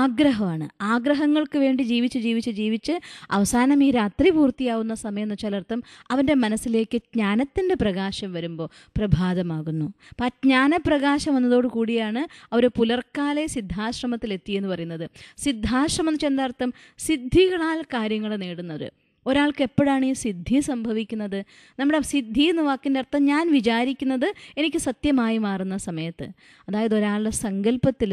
ആഗ്രഹമാണ് ആഗ്രഹങ്ങൾക്ക് വേണ്ടി ജീവിച്ച് ജീവിച്ച് ജീവിച്ച് അവസാനം ഈ രാത്രി പൂർത്തിയാവുന്ന സമയം എന്ന് വെച്ചാൽ അർത്ഥം അവൻ്റെ മനസ്സിലേക്ക് ജ്ഞാനത്തിൻ്റെ പ്രകാശം വരുമ്പോൾ പ്രഭാതമാകുന്നു അപ്പം ആ ജ്ഞാനപ്രകാശം വന്നതോടുകൂടിയാണ് അവർ പുലർക്കാലെ സിദ്ധാശ്രമത്തിലെത്തിയെന്ന് പറയുന്നത് സിദ്ധാശ്രമം എന്ന് വെച്ചാൽ എന്താർത്ഥം സിദ്ധികളാൽ കാര്യങ്ങൾ നേടുന്നത് ഒരാൾക്ക് എപ്പോഴാണ് ഈ സിദ്ധി സംഭവിക്കുന്നത് നമ്മുടെ സിദ്ധി എന്ന വാക്കിൻ്റെ അർത്ഥം ഞാൻ വിചാരിക്കുന്നത് എനിക്ക് സത്യമായി മാറുന്ന സമയത്ത് അതായത് ഒരാളുടെ സങ്കല്പത്തിൽ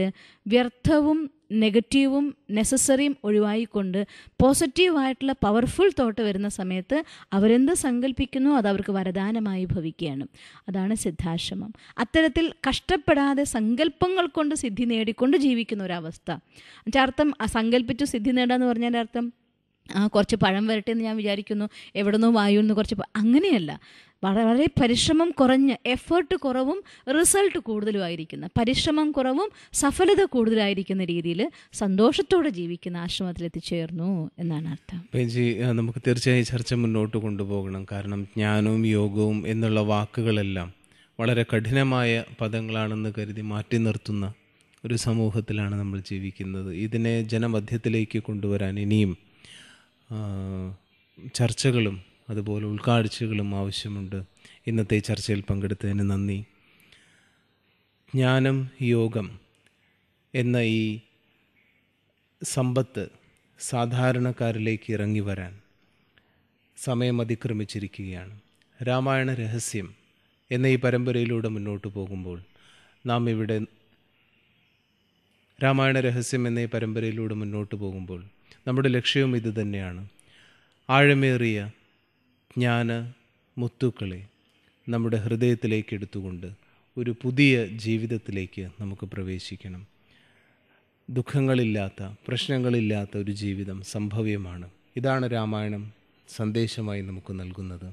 വ്യർത്ഥവും നെഗറ്റീവും നെസസറിയും ഒഴിവായിക്കൊണ്ട് പോസിറ്റീവായിട്ടുള്ള പവർഫുൾ തോട്ട് വരുന്ന സമയത്ത് അവരെന്ത് സങ്കല്പിക്കുന്നു അത് അവർക്ക് വരദാനമായി ഭവിക്കുകയാണ് അതാണ് സിദ്ധാശ്രമം അത്തരത്തിൽ കഷ്ടപ്പെടാതെ സങ്കല്പങ്ങൾ കൊണ്ട് സിദ്ധി നേടിക്കൊണ്ട് ജീവിക്കുന്ന ഒരവസ്ഥ എന്നുവെച്ചാൽ അർത്ഥം സങ്കല്പിച്ചു സിദ്ധി നേടാന്ന് പറഞ്ഞതിൻ്റെ അർത്ഥം കുറച്ച് പഴം വരട്ടെ എന്ന് ഞാൻ വിചാരിക്കുന്നു എവിടെ എവിടുന്നോ വായു എന്ന് കുറച്ച് അങ്ങനെയല്ല വളരെ പരിശ്രമം കുറഞ്ഞ് എഫേർട്ട് കുറവും റിസൾട്ട് കൂടുതലും ആയിരിക്കുന്ന പരിശ്രമം കുറവും സഫലത കൂടുതലായിരിക്കുന്ന രീതിയിൽ സന്തോഷത്തോടെ ജീവിക്കുന്ന ആശ്രമത്തിൽ എത്തിച്ചേർന്നു എന്നാണ് അർത്ഥം ബെഞ്ചി നമുക്ക് തീർച്ചയായും ചർച്ച മുന്നോട്ട് കൊണ്ടുപോകണം കാരണം ജ്ഞാനവും യോഗവും എന്നുള്ള വാക്കുകളെല്ലാം വളരെ കഠിനമായ പദങ്ങളാണെന്ന് കരുതി മാറ്റി നിർത്തുന്ന ഒരു സമൂഹത്തിലാണ് നമ്മൾ ജീവിക്കുന്നത് ഇതിനെ ജനമധ്യത്തിലേക്ക് കൊണ്ടുവരാൻ ഇനിയും ചർച്ചകളും അതുപോലെ ഉൾക്കാഴ്ചകളും ആവശ്യമുണ്ട് ഇന്നത്തെ ചർച്ചയിൽ പങ്കെടുത്തതിന് നന്ദി ജ്ഞാനം യോഗം എന്ന ഈ സമ്പത്ത് സാധാരണക്കാരിലേക്ക് ഇറങ്ങി വരാൻ സമയം അതിക്രമിച്ചിരിക്കുകയാണ് രാമായണ രഹസ്യം എന്ന ഈ പരമ്പരയിലൂടെ മുന്നോട്ട് പോകുമ്പോൾ നാം ഇവിടെ രാമായണ രഹസ്യം എന്ന ഈ പരമ്പരയിലൂടെ മുന്നോട്ട് പോകുമ്പോൾ നമ്മുടെ ലക്ഷ്യവും ഇത് തന്നെയാണ് ആഴമേറിയ ജ്ഞാന മുത്തുക്കളെ നമ്മുടെ ഹൃദയത്തിലേക്ക് എടുത്തുകൊണ്ട് ഒരു പുതിയ ജീവിതത്തിലേക്ക് നമുക്ക് പ്രവേശിക്കണം ദുഃഖങ്ങളില്ലാത്ത പ്രശ്നങ്ങളില്ലാത്ത ഒരു ജീവിതം സംഭവ്യമാണ് ഇതാണ് രാമായണം സന്ദേശമായി നമുക്ക് നൽകുന്നത്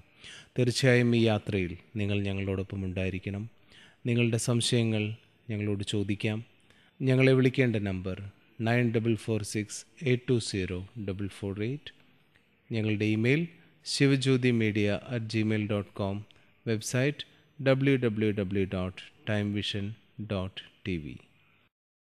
തീർച്ചയായും ഈ യാത്രയിൽ നിങ്ങൾ ഞങ്ങളോടൊപ്പം ഉണ്ടായിരിക്കണം നിങ്ങളുടെ സംശയങ്ങൾ ഞങ്ങളോട് ചോദിക്കാം ഞങ്ങളെ വിളിക്കേണ്ട നമ്പർ 9446 820448 ഞങ്ങളുടെ email Shivajyothi media at Gmail dot com website W W W dot time vision dot T V